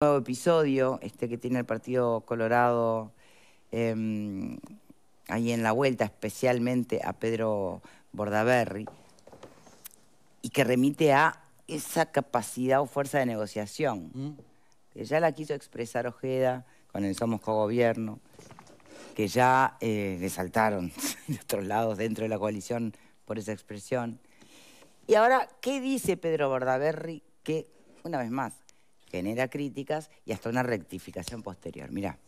nuevo episodio este que tiene el Partido Colorado em, ahí en la vuelta, especialmente a Pedro Bordaberry, y que remite a esa capacidad o fuerza de negociación, mm. que ya la quiso expresar Ojeda con el Somos Cogobierno, que ya eh, le saltaron de otros lados dentro de la coalición por esa expresión. Y ahora, ¿qué dice Pedro Bordaberry que, una vez más, genera críticas y hasta una rectificación posterior. Mirá.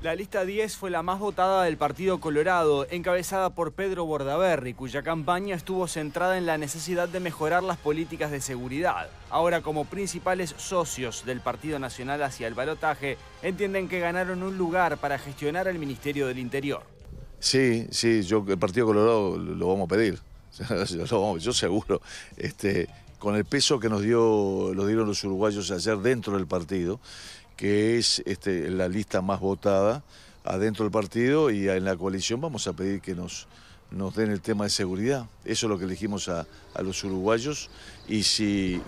La lista 10 fue la más votada del Partido Colorado, encabezada por Pedro Bordaberry, cuya campaña estuvo centrada en la necesidad de mejorar las políticas de seguridad. Ahora, como principales socios del Partido Nacional hacia el balotaje, entienden que ganaron un lugar para gestionar el Ministerio del Interior. Sí, sí, yo el Partido Colorado lo vamos a pedir. yo seguro, este, con el peso que nos dio, lo dieron los uruguayos ayer dentro del partido, que es este, la lista más votada adentro del partido y en la coalición vamos a pedir que nos nos den el tema de seguridad. Eso es lo que elegimos a, los uruguayos y si,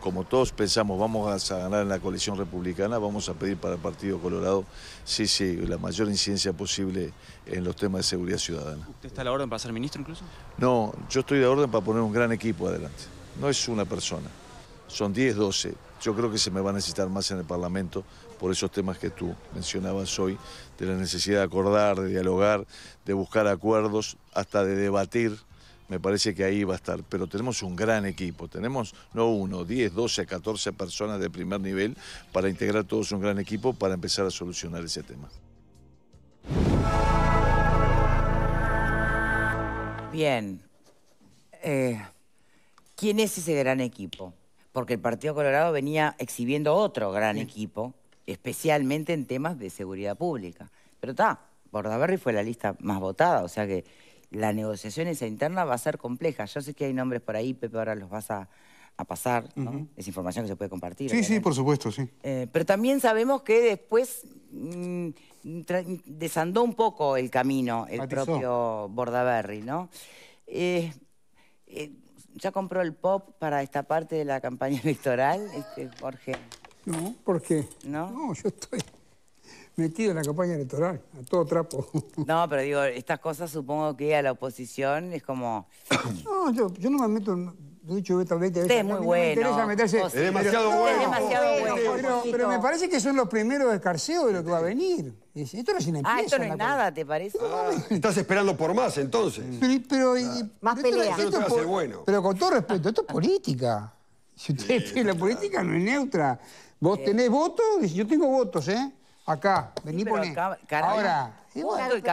como todos pensamos, vamos a ganar en la coalición republicana, vamos a pedir para el Partido Colorado, sí, sí, la mayor incidencia posible en los temas de seguridad ciudadana. ¿Usted está a la orden para ser ministro incluso? No, yo estoy de orden para poner un gran equipo adelante. No es una persona, son 10, 12. Yo creo que se me va a necesitar más en el Parlamento por esos temas que tú mencionabas hoy, de la necesidad de acordar, de dialogar, de buscar acuerdos, hasta de debatir. Me parece que ahí va a estar. Pero tenemos un gran equipo. Tenemos no uno, 10, 12, 14 personas de primer nivel para integrar todos un gran equipo para empezar a solucionar ese tema. Bien. Eh, ¿Quién es ese gran equipo? Porque el Partido Colorado venía exhibiendo otro gran equipo especialmente en temas de seguridad pública. Pero está, Bordaberry fue la lista más votada, o sea que la negociación esa interna va a ser compleja. Yo sé que hay nombres por ahí, Pepe, ahora los vas a, pasar, ¿no? Es información que se puede compartir. Sí, sí, por supuesto, sí. Eh, pero también sabemos que después mm, desandó un poco el camino el propio Bordaberry, ¿no? Eh, eh, ¿Ya compró el pop para esta parte de la campaña electoral, este, Jorge? No, ¿por qué? No. yo estoy metido en la campaña electoral, a todo trapo. No, pero digo, estas cosas supongo que a la oposición es como... No, yo, no me meto... En... De hecho, tal vez... Usted es muy bueno. meterse, es demasiado bueno. Es demasiado bueno. Pero, me parece que son los primeros escarseos de lo que va a venir. Esto no es una Ah, esto no es nada, ¿te parece? Ah, estás esperando por más, entonces. Pero... Más peleas. Pero con todo respeto, esto es política. la política no es neutra. ¿Vos eh, tenés votos? Dice, yo tengo votos, ¿eh? Acá, vení, poné. Ahora,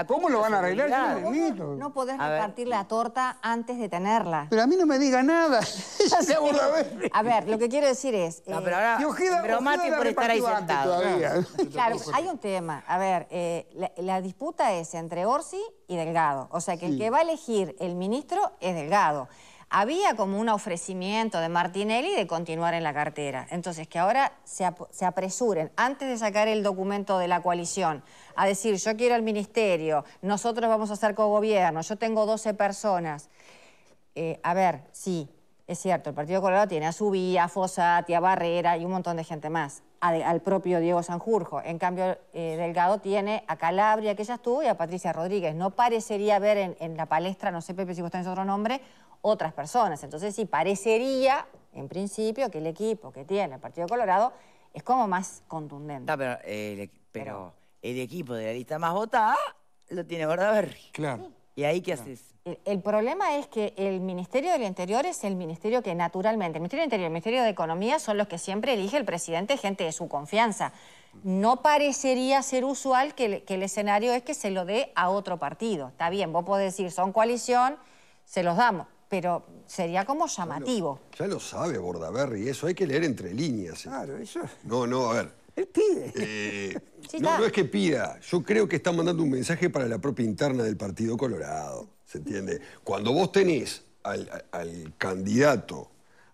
¿cómo lo van a arreglar? no, podés repartir la torta antes de tenerla. Pero a mí no me diga nada. a ver, lo que quiero decir es... Eh, pero ahora, por estar ahí sentado. Claro, hay un tema. A ver, eh, la, disputa es entre Orsi y Delgado. O sea, que el que va a elegir el ministro es Delgado había como un ofrecimiento de Martinelli de continuar en la cartera. Entonces, que ahora se, apresuren, antes de sacar el documento de la coalición, a decir, yo quiero el ministerio, nosotros vamos a hacer gobierno yo tengo 12 personas. Eh, a ver, sí, es cierto, el Partido Colorado tiene a Subía, a Fosati, a Barrera y un montón de gente más, al, propio Diego Sanjurjo. En cambio, eh, Delgado tiene a Calabria, que ya estuvo, y a Patricia Rodríguez. No parecería ver en, en la palestra, no sé, Pepe, si vos tenés otro nombre, otras personas. Entonces sí, parecería, en principio, que el equipo que tiene el Partido Colorado es como más contundente. Eh, pero, el, equipo de la lista más votada lo tiene Bordaberry. Claro. ¿Y ahí qué haces? El, problema es que el Ministerio del Interior es el ministerio que naturalmente, el Ministerio del Interior y el Ministerio de Economía son los que siempre elige el presidente gente de su confianza. No parecería ser usual que, que el escenario es que se lo dé a otro partido. Está bien, vos podés decir, son coalición, se los damos pero sería como llamativo. Ya lo, sabe Bordaberry, eso hay que leer entre líneas. Eh. Claro, eso... No, no, a ver. Él pide. Eh, no, es que pida, yo creo que está mandando un mensaje para la propia interna del Partido Colorado, ¿se entiende? Cuando vos tenés al, al candidato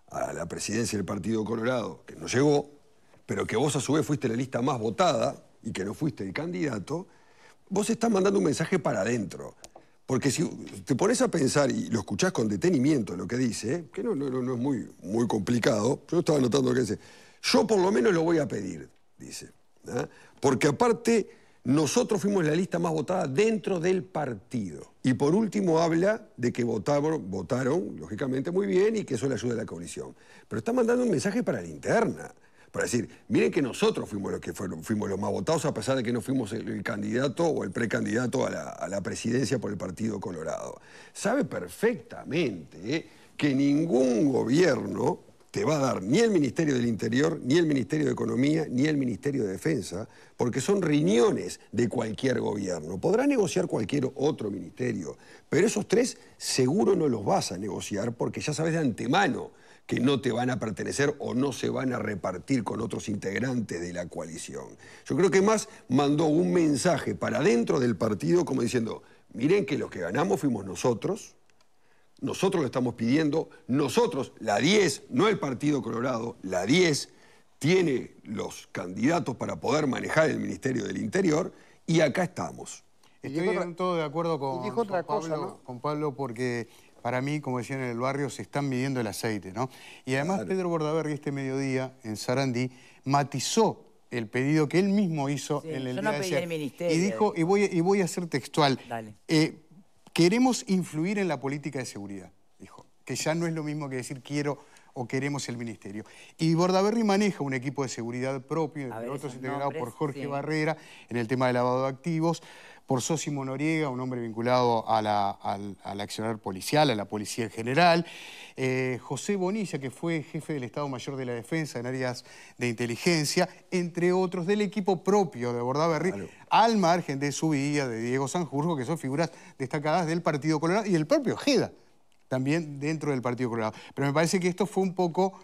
a la presidencia del Partido Colorado, que no llegó, pero que vos a su vez fuiste la lista más votada y que no fuiste el candidato, vos estás mandando un mensaje para adentro. Porque si te pones a pensar y lo escuchás con detenimiento lo que dice, que no, no, es muy, muy complicado, yo estaba notando lo que dice, yo por lo menos lo voy a pedir, dice. ¿ah? Porque aparte, nosotros fuimos la lista más votada dentro del partido. Y por último habla de que votaron, votaron lógicamente, muy bien y que eso le ayuda a la coalición. Pero está mandando un mensaje para la interna. Para decir, miren que nosotros fuimos los que fuimos los más votados, a pesar de que no fuimos el, candidato o el precandidato a la, presidencia por el Partido Colorado. Sabe perfectamente ¿eh? que ningún gobierno te va a dar ni el Ministerio del Interior, ni el Ministerio de Economía, ni el Ministerio de Defensa, porque son riñones de cualquier gobierno. Podrá negociar cualquier otro ministerio, pero esos tres seguro no los vas a negociar porque ya sabes de antemano que no te van a pertenecer o no se van a repartir con otros integrantes de la coalición. Yo creo que más mandó un mensaje para dentro del partido como diciendo, miren que los que ganamos fuimos nosotros, nosotros lo estamos pidiendo, nosotros, la 10, no el Partido Colorado, la 10 tiene los candidatos para poder manejar el Ministerio del Interior y acá estamos. Estoy en todo de acuerdo con, dijo otra Pablo, con Pablo porque para mí, como decían en el barrio, se están midiendo el aceite, ¿no? Y además Pedro Bordaberry este mediodía en Sarandí matizó el pedido que él mismo hizo en el yo Y dijo, y voy, y voy a ser textual, eh, queremos influir en la política de seguridad, dijo, que ya no es lo mismo que decir quiero o queremos el ministerio. Y Bordaberry maneja un equipo de seguridad propio, entre otros integrado por Jorge Barrera, en el tema de lavado de activos, por Sosimo Noriega, un hombre vinculado a al, accionar policial, a la policía en general, eh, José Bonilla, que fue jefe del Estado Mayor de la Defensa en áreas de inteligencia, entre otros del equipo propio de Bordaberry, al margen de su vida de Diego Sanjurjo, que son figuras destacadas del Partido Colorado y el propio Geda también dentro del Partido Colorado. Pero me parece que esto fue un poco,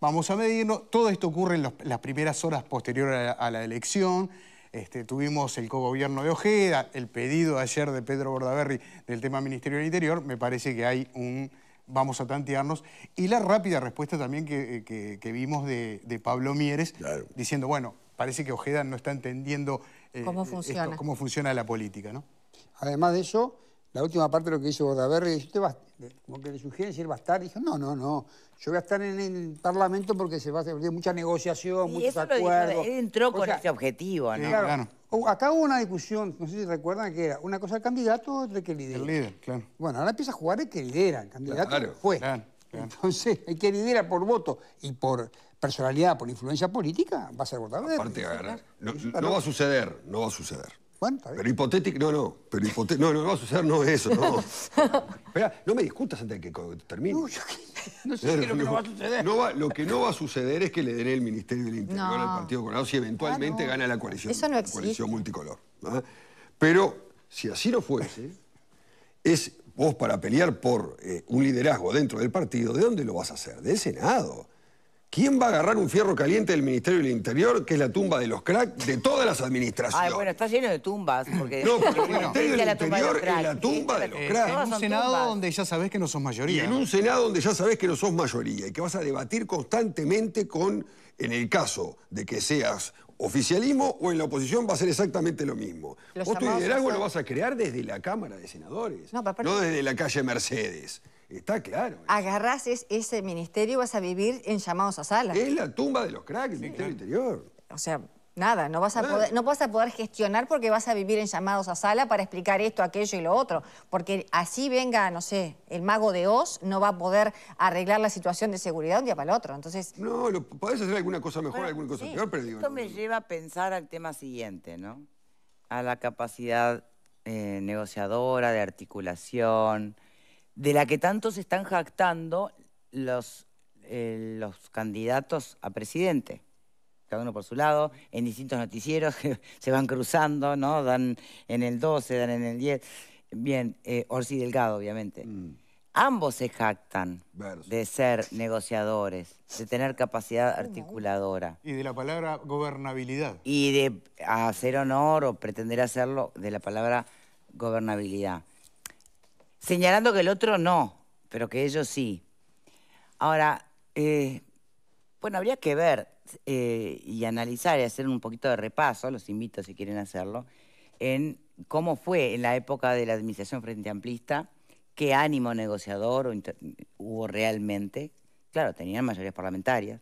vamos a medirnos, todo esto ocurre en las primeras horas posterior a la, elección, este, tuvimos el cogobierno de Ojeda, el pedido ayer de Pedro Bordaberry del tema Ministerio del Interior, me parece que hay un... Vamos a tantearnos. Y la rápida respuesta también que, vimos de, Pablo Mieres, diciendo, bueno, parece que Ojeda no está entendiendo eh, ¿Cómo, funciona? cómo funciona la política. ¿no? Además de eso, la última parte de lo que hizo Bordaberry, como que le sugieren si él va a estar, dijo, no, no, no, yo voy a estar en el Parlamento porque se va a hacer mucha negociación, muchos acuerdos. él entró con ese objetivo, ¿no? Claro, Acá hubo una discusión, no sé si recuerdan, que era una cosa el candidato, otra que lidera. El líder, claro. Bueno, ahora empieza a jugar el que lidera, el candidato claro, fue. Entonces, el que lidera por voto y por personalidad, por influencia política, va a ser Parte Aparte, no va a suceder, no va a suceder pero hipotético, no, no, pero hipotético, no, no, no va a suceder, no es eso, no. Espera, no me discutas antes de que termine. No, sé qué es lo que no, va a suceder. lo que no va a suceder es que le den el Ministerio del Interior al Partido Colorado si eventualmente gana la coalición, eso la coalición multicolor. Pero si así no fuese, es vos para pelear por eh, un liderazgo dentro del partido, ¿de dónde lo vas a hacer? Del Senado. ¿Quién va a agarrar un fierro caliente del Ministerio del Interior, que es la tumba de los cracks de todas las administraciones? Ah, bueno, está lleno de tumbas. No, porque el Ministerio del Interior es la tumba de los cracks. Eh, en un Senado donde ya sabés que no sos mayoría. en un Senado donde ya sabés que no sos mayoría y que vas a debatir constantemente con, en el caso de que seas oficialismo o en la oposición va a ser exactamente lo mismo. Vos tu liderazgo lo vas a crear desde la Cámara de Senadores, no desde la calle Mercedes. Está claro. Agarrás ese ministerio y vas a vivir en llamados a sala. Es la tumba de los cracks, el Ministerio Interior. O sea, nada, no vas, a poder, no vas a poder gestionar porque vas a vivir en llamados a sala para explicar esto, aquello y lo otro. Porque así venga, no sé, el mago de Oz no va a poder arreglar la situación de seguridad un día para el otro. Entonces... No, podés hacer alguna cosa mejor, alguna cosa peor, pero digo... Esto me lleva a pensar al tema siguiente, ¿no? A la capacidad eh, negociadora, de articulación de la que tanto se están jactando los, eh, los candidatos a presidente cada uno por su lado, en distintos noticieros se van cruzando, ¿no? Dan en el 12, dan en el 10. Bien, eh, Orsi Delgado, obviamente. Mm. Ambos se jactan de ser negociadores, de tener capacidad articuladora. Y de la palabra gobernabilidad. Y de hacer honor o pretender hacerlo de la palabra gobernabilidad señalando que el otro no, pero que ellos sí. Ahora, eh, bueno, habría que ver eh, y analizar y hacer un poquito de repaso, los invito si quieren hacerlo, en cómo fue en la época de la administración frente amplista, qué ánimo negociador hubo realmente. Claro, tenían mayorías parlamentarias.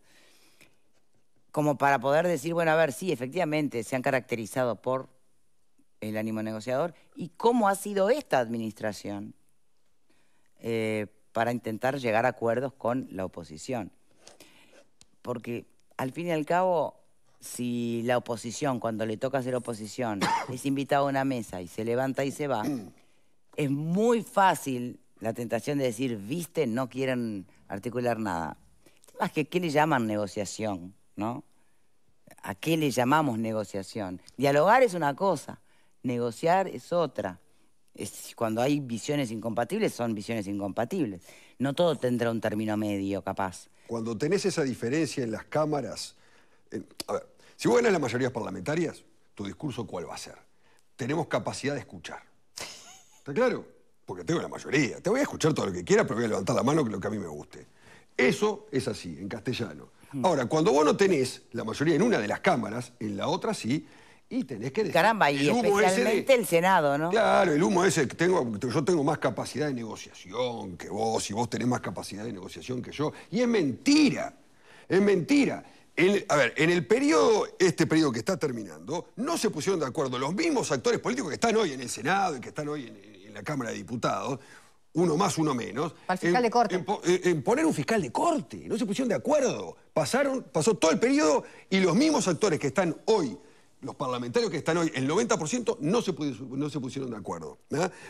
Como para poder decir, bueno, a ver, sí, efectivamente se han caracterizado por el ánimo negociador y cómo ha sido esta administración eh, para intentar llegar a acuerdos con la oposición. Porque al fin y al cabo, si la oposición, cuando le toca hacer oposición, es invitada a una mesa y se levanta y se va, es muy fácil la tentación de decir, viste, no quieren articular nada. Más que, ¿qué le llaman negociación? ¿No? ¿A qué le llamamos negociación? Dialogar es una cosa, negociar es otra cuando hay visiones incompatibles, son visiones incompatibles. No todo tendrá un término medio, capaz. Cuando tenés esa diferencia en las cámaras... Eh, a ver, si vos ganás las mayorías parlamentarias, ¿tu discurso cuál va a ser? Tenemos capacidad de escuchar. ¿Está claro? Porque tengo la mayoría. Te voy a escuchar todo lo que quieras, pero voy a levantar la mano que lo que a mí me guste. Eso es así, en castellano. Ahora, cuando vos no tenés la mayoría en una de las cámaras, en la otra sí, y tenés que decir. Caramba, y especialmente el Senado, ¿no? Claro, el humo ese, yo tengo más capacidad de negociación que vos, y vos tenés más capacidad de negociación que yo. Y es mentira, es mentira. a ver, en el periodo, este periodo que está terminando, no se pusieron de acuerdo los mismos actores políticos que están hoy en el Senado y que están hoy en, la Cámara de Diputados, uno más, uno menos. Al fiscal de corte. poner un fiscal de corte. No se pusieron de acuerdo. Pasaron, pasó todo el periodo y los mismos actores que están hoy los parlamentarios que están hoy, el 90% no se, no se pusieron de acuerdo.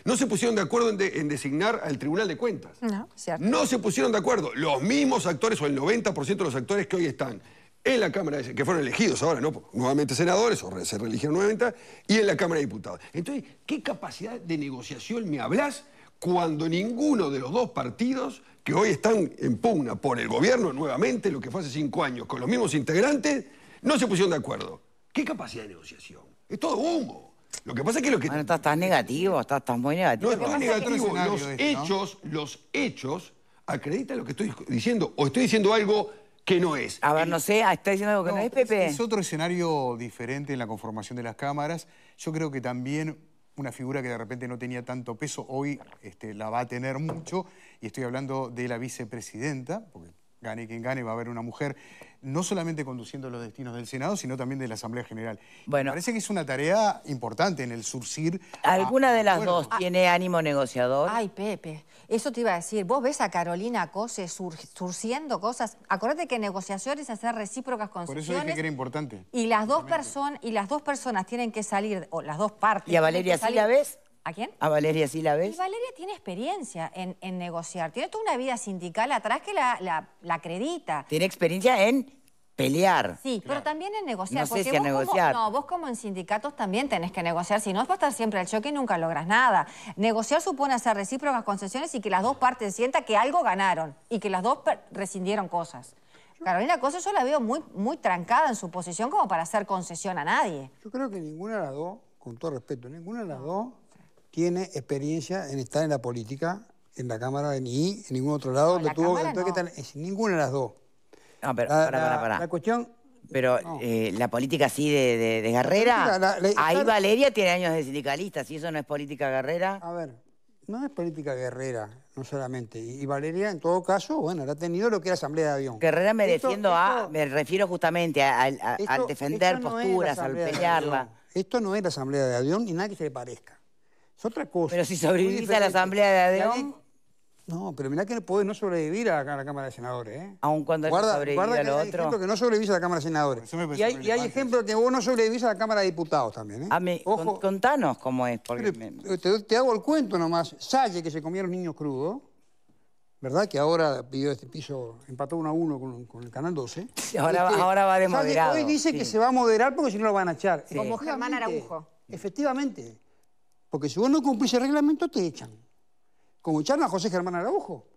¿no? se pusieron de acuerdo en, designar al Tribunal de Cuentas. No, No se pusieron de acuerdo. Los mismos actores, o el 90% de los actores que hoy están en la Cámara, de, que fueron elegidos ahora, ¿no? nuevamente senadores, o se reeligieron nuevamente, y en la Cámara de Diputados. Entonces, ¿qué capacidad de negociación me hablas cuando ninguno de los dos partidos que hoy están en pugna por el gobierno nuevamente, lo que fue hace cinco años, con los mismos integrantes, no se pusieron de acuerdo? ¿Qué capacidad de negociación? Es todo humo. Lo que pasa es que lo que... Bueno, estás, tan negativo, estás, tan muy negativo. No, estás negativo. Los hechos, los hechos acreditan lo que estoy diciendo. O estoy diciendo algo que no es. A ver, no sé, ah, está diciendo algo que no, es, Pepe. Es otro escenario diferente en la conformación de las cámaras. Yo creo que también una figura que de repente no tenía tanto peso, hoy este, la va a tener mucho, y estoy hablando de la vicepresidenta, porque gane quien gane, va a haber una mujer no solamente conduciendo los destinos del Senado, sino también de la Asamblea General. Bueno, parece que es una tarea importante en el surcir. ¿Alguna de las dos ah. tiene ánimo negociador? Ay, Pepe, eso te iba a decir. Vos ves a Carolina Cose surciendo cosas. Acordate que negociaciones hacer recíprocas concesiones. Por eso dije que era importante. Y las dos, personas y las dos personas tienen que salir, o las dos partes. ¿Y a Valeria sí la ves? ¿A quién? A Valeria, ¿sí la ves? Y Valeria tiene experiencia en, negociar. Tiene toda una vida sindical atrás que la, acredita. Tiene experiencia en pelear. Sí, pero también en negociar. No sé si a negociar. no, vos como en sindicatos también tenés que negociar. Si no, es para estar siempre al choque y nunca logras nada. Negociar supone hacer recíprocas concesiones y que las dos partes sientan que algo ganaron y que las dos rescindieron cosas. Carolina Cosa yo la veo muy, muy trancada en su posición como para hacer concesión a nadie. Yo creo que ninguna de las dos, con todo respeto, ninguna de las dos tiene experiencia en estar en la política, en la Cámara de ni en ningún otro lado. No, tuvo, que estar, ninguna de las dos. No, pero la, para, pará. la cuestión pero eh, la política así de, de, Guerrera, ahí Valeria tiene años de sindicalista, si eso no es política guerrera. A ver, no es política guerrera, no solamente. Y, Valeria, en todo caso, bueno, ha tenido lo que era asamblea de avión. Guerrera me defiendo a, me refiero justamente a, al defender posturas, al pelearla. esto no es asamblea de avión ni nada que se le parezca. Es otra cosa. Pero si sobrevivís a la Asamblea de Adrián. No, pero mirá que no podés no sobrevivir a la, Cámara de Senadores, ¿eh? Aun cuando guarda, sobrevive guarda que lo hay ejemplos que no sobrevivís a la Cámara de Senadores. Y hay, y hay ejemplos que vos no sobrevivís a la Cámara de Diputados también, ¿eh? Ojo. contanos cómo es. Porque te, hago el cuento nomás. Salle, que se comía a los niños crudos, ¿verdad? Que ahora pidió este piso, empató uno a uno con, el Canal 12. Y ahora, ahora, va de este, moderado. hoy dice que se va a moderar porque si no lo van a echar. Como Germán Aragujo. Efectivamente. Porque si vos no cumplís el reglamento, te echan. Como echaron a José Germán Araujo.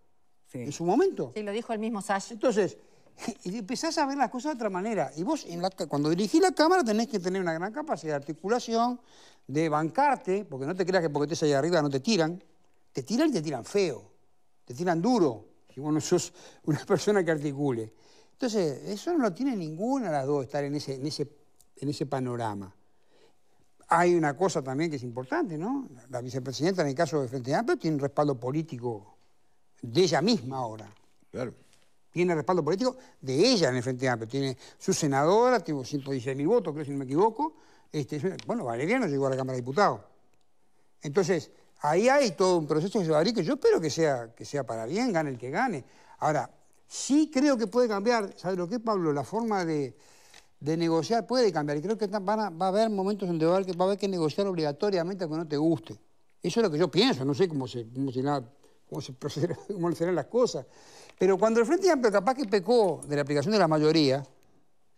Sí. En su momento. Sí, lo dijo el mismo Sash. Entonces, empezás a ver las cosas de otra manera. Y vos, cuando dirigís la cámara, tenés que tener una gran capacidad de articulación, de bancarte, porque no te creas que porque estés ahí arriba no te tiran. Te tiran y te tiran feo. Te tiran duro. Y vos no sos una persona que articule. Entonces, eso no lo tiene ninguna de las dos, estar en ese, en ese, en ese panorama hay una cosa también que es importante, ¿no? La vicepresidenta, en el caso de Frente Amplio, tiene respaldo político de ella misma ahora. Claro. Tiene respaldo político de ella en el Frente Amplio. Tiene su senadora, tiene 116.000 votos, creo, si no me equivoco. Este, bueno, no llegó a la Cámara de Diputados. Entonces, ahí hay todo un proceso que se va a abrir, que yo espero que sea, que sea para bien, gane el que gane. Ahora, sí creo que puede cambiar, ¿sabes lo que, Pablo? La forma de, de negociar puede cambiar. Y creo que va a haber momentos donde va a haber, que, va a que negociar obligatoriamente aunque no te guste. Eso es lo que yo pienso, no sé cómo se, cómo se las cosas. Pero cuando el Frente Amplio capaz que pecó de la aplicación de la mayoría,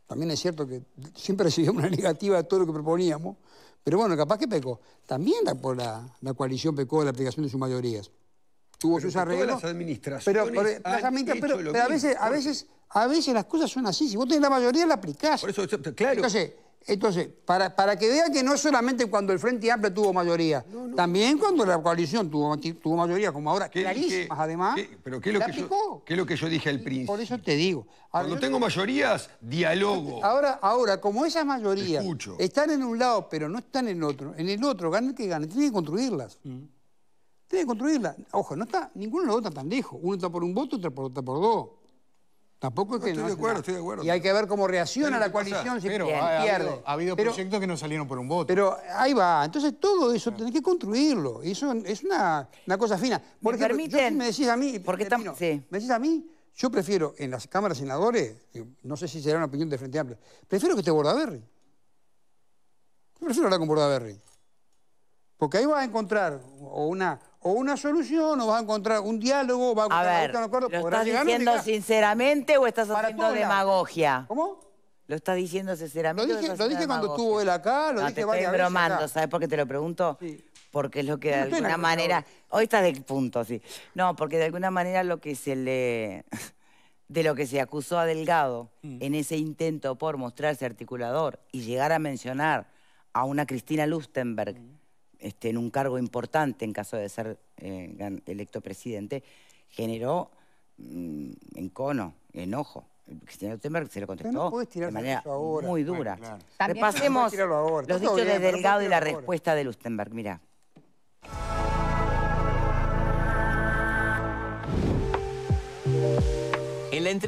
también es cierto que siempre recibimos una negativa de todo lo que proponíamos, pero bueno, capaz que pecó. También por la coalición pecó de la aplicación de sus mayorías tuvo pero sus arreglos. Todas las administraciones pero, pero, a veces, a veces, a veces las cosas son así. Si vos tenés la mayoría, la aplicás. Por eso, claro. Entonces, para, para que vean que no solamente cuando el Frente Amplio tuvo mayoría, también cuando la coalición tuvo, tuvo mayoría, como ahora, clarísimas además. Qué, pero ¿qué es, lo que yo, lo que yo dije al principio? Por eso te digo. cuando tengo mayorías, dialogo. Ahora, ahora como esas mayorías están en un lado pero no están en el otro, en el otro, gane que gane, tienen que construirlas. Mm. Tiene que construirla. Ojo, no está, ninguno lo vota tan lejos. Uno está por un voto, otro por, por dos. Tampoco es que estoy de acuerdo, estoy de acuerdo. Y hay que ver cómo reacciona la coalición si pierde. Ha, habido, proyectos que no salieron por un voto. Pero ahí va. Entonces todo eso tiene que construirlo. Y Eso es una, cosa fina. Porque ¿Me permiten? me decís a mí, porque termino, me decís a mí, yo prefiero en las cámaras senadores, eh, no sé si será una opinión de Frente Amplio, prefiero que esté Bordaberry. Yo prefiero hablar con Bordaberry. Porque ahí va a encontrar o una o una solución, o vas a encontrar un diálogo, va a encontrar un ¿Lo estás diciendo sinceramente o estás haciendo demagogia? ¿Cómo? ¿Lo estás diciendo sinceramente? Lo dije, cuando estuvo él acá, lo no, dije te estoy bromando, ¿sabes por qué te lo pregunto? Porque es lo que de alguna manera... Hoy estás de punto, sí. No, porque de alguna manera lo que se le... de lo que se acusó a Delgado mm. en ese intento por mostrarse articulador y llegar a mencionar a una Cristina Lustenberg... Mm en un cargo importante en caso de ser eh, electo presidente, generó mm, encono, enojo. El señor se lo contestó de manera muy dura. Repasemos los dichos de Delgado y la respuesta de Lustenberg. Mirá. En la